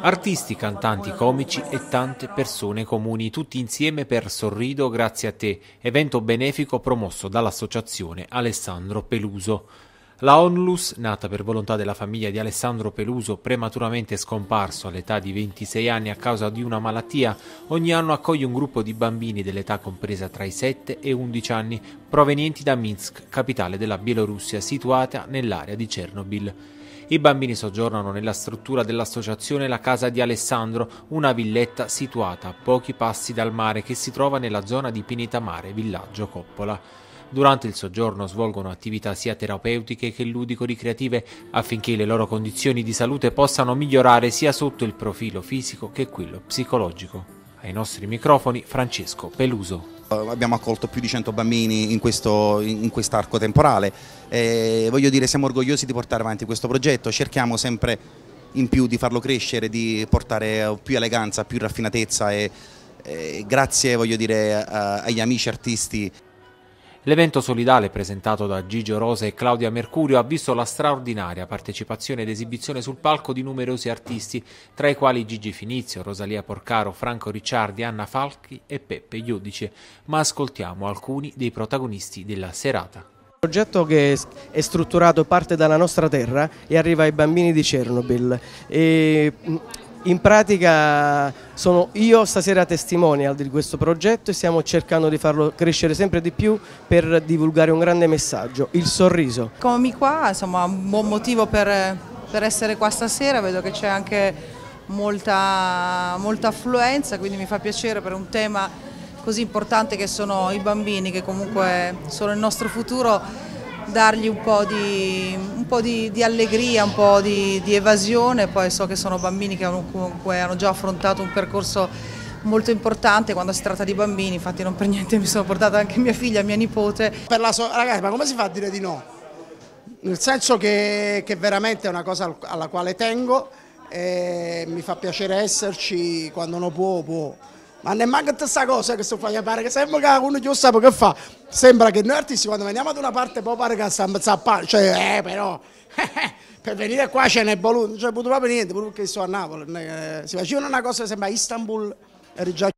Artisti, cantanti, comici e tante persone comuni, tutti insieme per Sorrido Grazie a te, evento benefico promosso dall'associazione Alessandro Peluso. La Onlus, nata per volontà della famiglia di Alessandro Peluso, prematuramente scomparso all'età di 26 anni a causa di una malattia, ogni anno accoglie un gruppo di bambini dell'età compresa tra i 7 e 11 anni, provenienti da Minsk, capitale della Bielorussia situata nell'area di Chernobyl. I bambini soggiornano nella struttura dell'associazione La Casa di Alessandro, una villetta situata a pochi passi dal mare che si trova nella zona di Pinetamare, villaggio Coppola. Durante il soggiorno svolgono attività sia terapeutiche che ludico-ricreative affinché le loro condizioni di salute possano migliorare sia sotto il profilo fisico che quello psicologico. Ai nostri microfoni Francesco Peluso. Eh, abbiamo accolto più di 100 bambini in, questo, in quest'arco temporale. Eh, voglio dire, siamo orgogliosi di portare avanti questo progetto, cerchiamo sempre in più di farlo crescere, di portare più eleganza, più raffinatezza e, e eh, grazie dire, a, agli amici artisti L'evento solidale presentato da Gigio Rosa e Claudia Mercurio ha visto la straordinaria partecipazione ed esibizione sul palco di numerosi artisti, tra i quali Gigi Finizio, Rosalia Porcaro, Franco Ricciardi, Anna Falchi e Peppe Iudice, ma ascoltiamo alcuni dei protagonisti della serata. Un progetto che è strutturato parte dalla nostra terra e arriva ai bambini di Chernobyl. E in pratica sono io stasera testimonial di questo progetto e stiamo cercando di farlo crescere sempre di più per divulgare un grande messaggio, il sorriso. Eccomi qua, insomma un buon motivo per, per essere qua stasera, vedo che c'è anche molta, molta affluenza, quindi mi fa piacere per un tema così importante che sono i bambini che comunque sono il nostro futuro dargli un po' di, un po di, di allegria, un po' di, di, evasione, poi so che sono bambini che comunque, hanno già affrontato un percorso molto importante quando si tratta di bambini, infatti non per niente mi sono portata anche mia figlia, mia nipote. Per la so Ragazzi, ma come si fa a dire di no? Nel senso che, che veramente è una cosa alla quale tengo, mi fa piacere esserci, quando uno può può. Ma nemmeno che stessa cosa che sto facendo, pare che sembra che uno non sappia che fa. Sembra che noi artisti quando veniamo da una parte poi pare che stiamo zappando, cioè eh però, per venire qua ce n'è voluto, non c'è potuto proprio niente, pure perché sto a Napoli, si faceva una cosa che sembra Istanbul, eri già